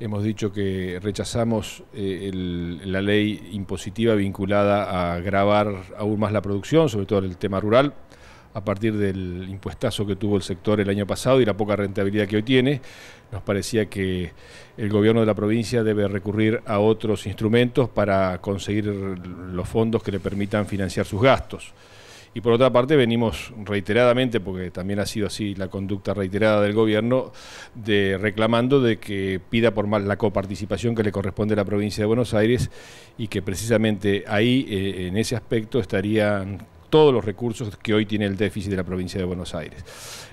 hemos dicho que rechazamos eh, la ley impositiva vinculada a grabar aún más la producción, sobre todo en el tema rural, a partir del impuestazo que tuvo el sector el año pasado y la poca rentabilidad que hoy tiene. Nos parecía que el gobierno de la provincia debe recurrir a otros instrumentos para conseguir los fondos que le permitan financiar sus gastos. Y por otra parte venimos reiteradamente, porque también ha sido así la conducta reiterada del gobierno, de reclamando de que pida por más la coparticipación que le corresponde a la provincia de Buenos Aires y que precisamente ahí, eh, en ese aspecto, estarían todos los recursos que hoy tiene el déficit de la provincia de Buenos Aires.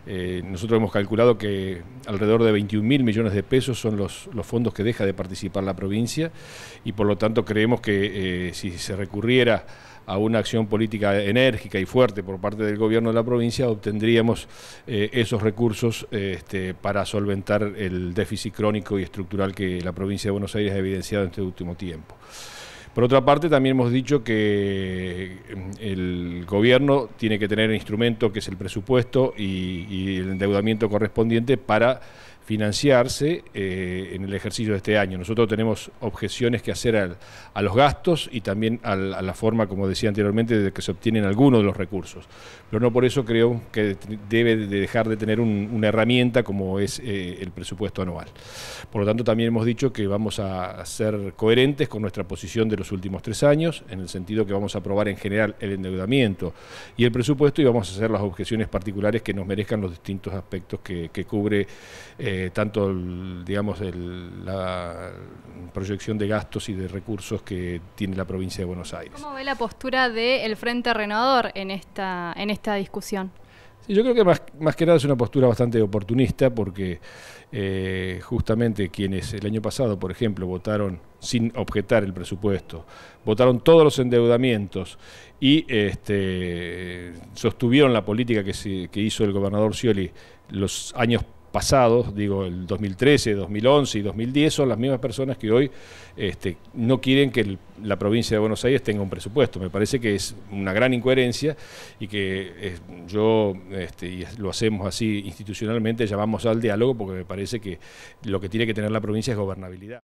Eh, nosotros hemos calculado que alrededor de 21 mil millones de pesos son los, fondos que deja de participar la provincia y por lo tanto creemos que eh, si se recurriera a una acción política enérgica y fuerte por parte del gobierno de la provincia, obtendríamos eh, esos recursos este, para solventar el déficit crónico y estructural que la provincia de Buenos Aires ha evidenciado en este último tiempo. Por otra parte, también hemos dicho que mm, el gobierno tiene que tener el instrumento que es el presupuesto y el endeudamiento correspondiente para financiarse eh, en el ejercicio de este año. Nosotros tenemos objeciones que hacer a los gastos y también a la forma, como decía anteriormente, de que se obtienen algunos de los recursos. Pero no por eso creo que debe de dejar de tener una herramienta como es eh, el presupuesto anual. Por lo tanto, también hemos dicho que vamos a ser coherentes con nuestra posición de los últimos tres años, en el sentido que vamos a aprobar en general el endeudamiento y el presupuesto y vamos a hacer las objeciones particulares que nos merezcan los distintos aspectos que, cubre. Eh, eh, tanto digamos el, la proyección de gastos y de recursos que tiene la provincia de Buenos Aires. ¿Cómo ve la postura del Frente Renovador en esta, en esta discusión? yo creo que más, que nada es una postura bastante oportunista porque eh, justamente quienes el año pasado, por ejemplo, votaron sin objetar el presupuesto, votaron todos los endeudamientos y este, eh, sostuvieron la política que, se, que hizo el gobernador Scioli los años pasados, digo el 2013, 2011 y 2010, son las mismas personas que hoy este, no quieren que la provincia de Buenos Aires tenga un presupuesto. Me parece que es una gran incoherencia y que yo, este, y lo hacemos así institucionalmente, llamamos al diálogo porque me parece que lo que tiene que tener la provincia es gobernabilidad.